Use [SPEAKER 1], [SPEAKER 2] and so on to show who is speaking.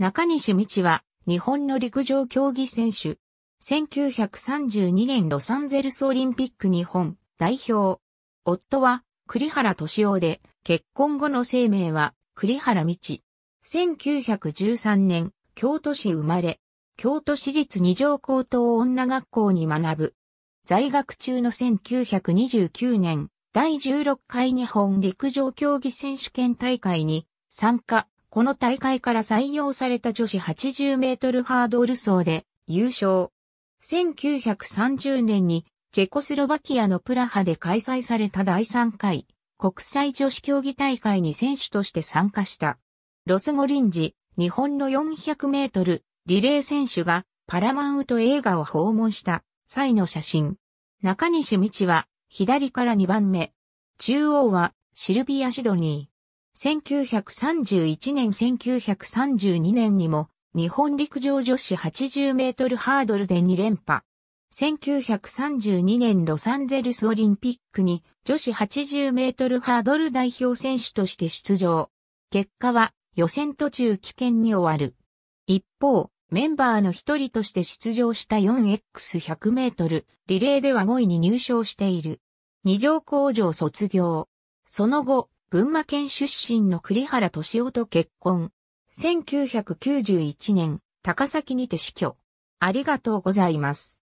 [SPEAKER 1] 中
[SPEAKER 2] 西道は日本の陸上競技選手。1932年ロサンゼルスオリンピック日本代表。夫は栗原敏夫で結婚後の生命は栗原道。1913年京都市生まれ。京都市立二条高等女学校に学ぶ。在学中の1929年第16回日本陸上競技選手権大会に参加。この大会から採用された女子80メートルハードル走で優勝。1930年にチェコスロバキアのプラハで開催された第3回国際女子競技大会に選手として参加した。ロスゴリンジ、日本の400メートルリレー選手がパラマウント映画を訪問した際の写真。中西道は左から2番目。中央はシルビア・シドニー。1931年1932年にも日本陸上女子80メートルハードルで2連覇。1932年ロサンゼルスオリンピックに女子80メートルハードル代表選手として出場。結果は予選途中棄権に終わる。一方、メンバーの一人として出場した 4x100 メートルリレーでは5位に入賞している。二条工場卒業。その後、群馬県出身の栗原敏夫と結婚。1991年、高崎にて死去。ありがとうございます。